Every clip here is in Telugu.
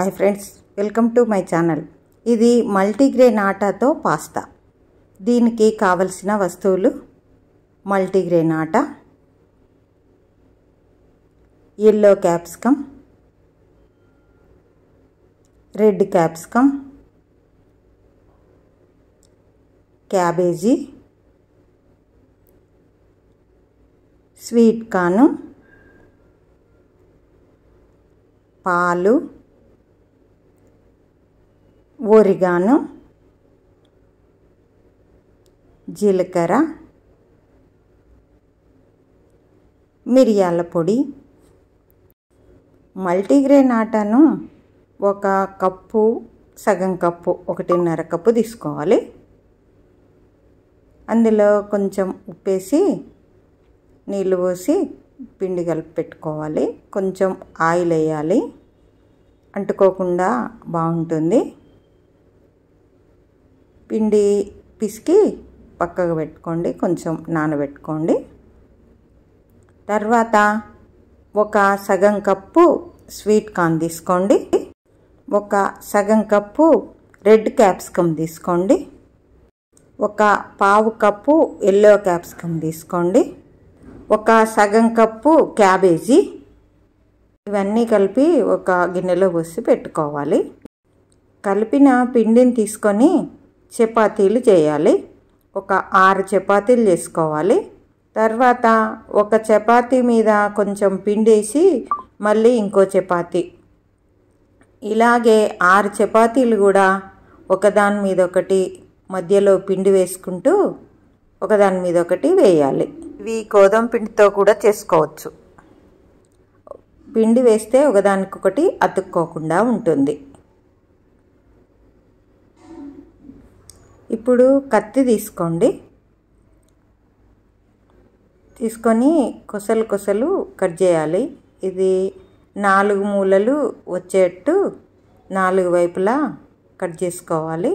hi friends welcome to my channel ఇది మల్టీగ్రెయిన్ ఆటాతో పాస్తా దీనికి కావలసిన వస్తువులు multigrain atta yellow capsicum red capsicum cabbage sweet corn పాలు ఓరిగాను జీలకర్ర మిరియాల పొడి మల్టీగ్రెయిన్ ఆటాను ఒక కప్పు సగం కప్పు ఒకటిన్నర కప్పు తీసుకోవాలి అందులో కొంచెం ఉప్పేసి నీళ్ళు పోసి పిండి కలిపి పెట్టుకోవాలి కొంచెం ఆయిల్ వేయాలి అంటుకోకుండా బాగుంటుంది పిండి పిసికి పక్కకు పెట్టుకోండి కొంచెం నానబెట్టుకోండి తర్వాత ఒక సగం కప్పు స్వీట్ కార్న్ తీసుకోండి ఒక సగం కప్పు రెడ్ క్యాప్సికమ్ తీసుకోండి ఒక పావు కప్పు ఎల్లో క్యాప్సికమ్ తీసుకోండి ఒక సగం కప్పు క్యాబేజీ ఇవన్నీ కలిపి ఒక గిన్నెలో పోసి పెట్టుకోవాలి కలిపిన పిండిని తీసుకొని చపాతీలు చేయాలి ఒక ఆరు చపాతీలు చేసుకోవాలి తర్వాత ఒక చపాతీ మీద కొంచెం పిండేసి మళ్ళీ ఇంకో చపాతీ ఇలాగే ఆరు చపాతీలు కూడా ఒకదాని మీద ఒకటి మధ్యలో పిండి వేసుకుంటూ ఒకదాని మీద ఒకటి వేయాలి ఇవి గోధుమ పిండితో కూడా చేసుకోవచ్చు పిండి వేస్తే ఒకదానికొకటి అతుక్కోకుండా ఉంటుంది ఇప్పుడు కత్తి తీసుకోండి తీసుకొని కొసలు కొసలు కట్ చేయాలి ఇది నాలుగు మూలలు వచ్చేట్టు నాలుగు వైపులా కట్ చేసుకోవాలి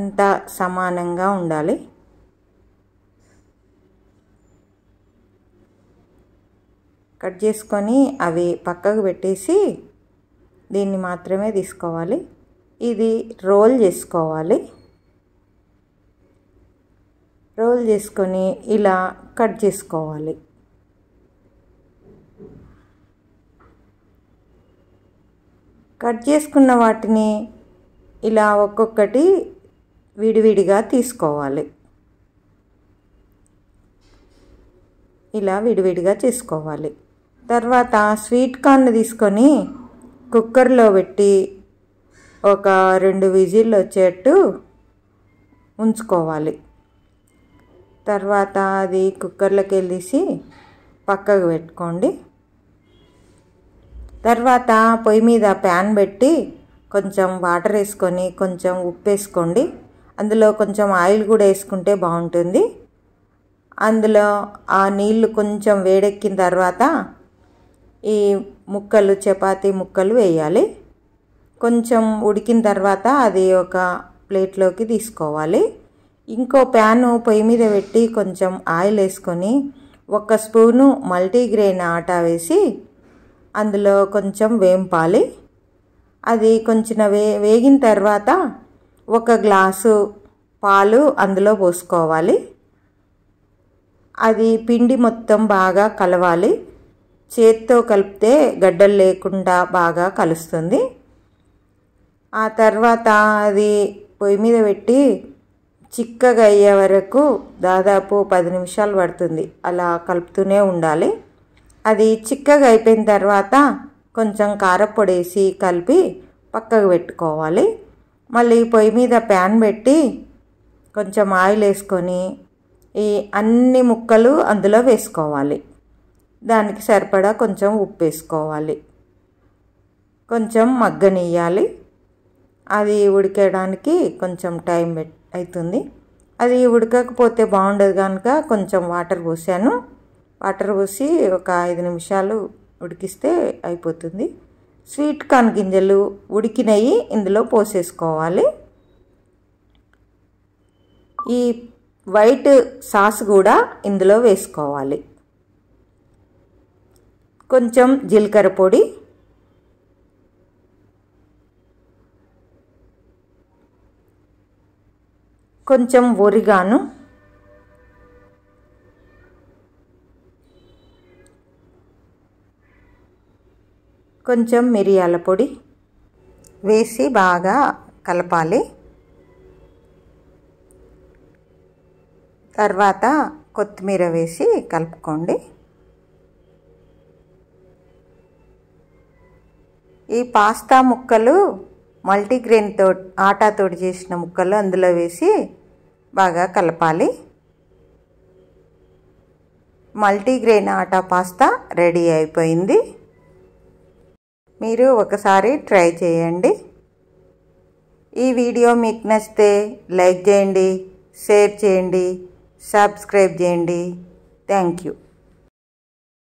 అంతా సమానంగా ఉండాలి కట్ చేసుకొని అవి పక్కకు పెట్టేసి దీన్ని మాత్రమే తీసుకోవాలి ఇది రోల్ చేసుకోవాలి రోల్ చేసుకొని ఇలా కట్ చేసుకోవాలి కట్ చేసుకున్న వాటిని ఇలా ఒక్కొక్కటి విడివిడిగా తీసుకోవాలి ఇలా విడివిడిగా చేసుకోవాలి తర్వాత స్వీట్ కార్న్ తీసుకొని కుక్కర్లో పెట్టి ఒక రెండు విజిల్లు వచ్చేట్టు ఉంచుకోవాలి తర్వాత అది కుక్కర్లోకి వెళ్ళేసి పక్కకు పెట్టుకోండి తర్వాత పొయ్యి మీద ప్యాన్ పెట్టి కొంచెం వాటర్ వేసుకొని కొంచెం ఉప్పు వేసుకోండి అందులో కొంచెం ఆయిల్ కూడా వేసుకుంటే బాగుంటుంది అందులో ఆ నీళ్లు కొంచెం వేడెక్కిన తర్వాత ఈ ముక్కలు చపాతీ ముక్కలు వేయాలి కొంచెం ఉడికిన తర్వాత అది ఒక ప్లేట్లోకి తీసుకోవాలి ఇంకో ప్యాను పొయ్యి మీద పెట్టి కొంచెం ఆయిల్ వేసుకొని ఒక స్పూను మల్టీగ్రెయిన్ ఆటా వేసి అందులో కొంచెం వేంపాలి అది కొంచెం వే వేగిన తర్వాత ఒక గ్లాసు పాలు అందులో పోసుకోవాలి అది పిండి మొత్తం బాగా కలవాలి చేత్తో కలిపితే గడ్డలు లేకుండా బాగా కలుస్తుంది ఆ తర్వాత అది పొయ్యి మీద పెట్టి చిక్కగా అయ్యే వరకు దాదాపు పది నిమిషాలు పడుతుంది అలా కలుపుతూనే ఉండాలి అది చిక్కగా అయిపోయిన తర్వాత కొంచెం కారపొడి వేసి కలిపి పక్కకు పెట్టుకోవాలి మళ్ళీ పొయ్యి మీద ప్యాన్ పెట్టి కొంచెం ఆయిల్ వేసుకొని ఈ అన్ని ముక్కలు అందులో వేసుకోవాలి దానికి సరిపడా కొంచెం ఉప్పు వేసుకోవాలి కొంచెం మగ్గనియాలి అది ఉడికేయడానికి కొంచెం టైం అవుతుంది అది ఉడకకపోతే బాగుండదు కనుక కొంచెం వాటర్ పోసాను వాటర్ పోసి ఒక ఐదు నిమిషాలు ఉడికిస్తే అయిపోతుంది స్వీట్ కార్న్ గింజలు ఉడికినవి ఇందులో పోసేసుకోవాలి ఈ వైట్ సాస్ కూడా ఇందులో వేసుకోవాలి కొంచెం జీలకర్ర పొడి కొంచెం ఒరిగాను కొంచెం మిరియాల పొడి వేసి బాగా కలపాలి తర్వాత కొత్తిమీర వేసి కలుపుకోండి ఈ పాస్తా ముక్కలు మల్టీగ్రెయిన్ ఆటా ఆటాతో చేసిన ముక్కలు అందులో వేసి బాగా కలపాలి మల్టీగ్రెయిన్ ఆటా పాస్తా రెడీ అయిపోయింది మీరు ఒకసారి ట్రై చేయండి ఈ వీడియో మీకు నచ్చితే లైక్ చేయండి షేర్ చేయండి సబ్స్క్రైబ్ చేయండి థ్యాంక్ యూ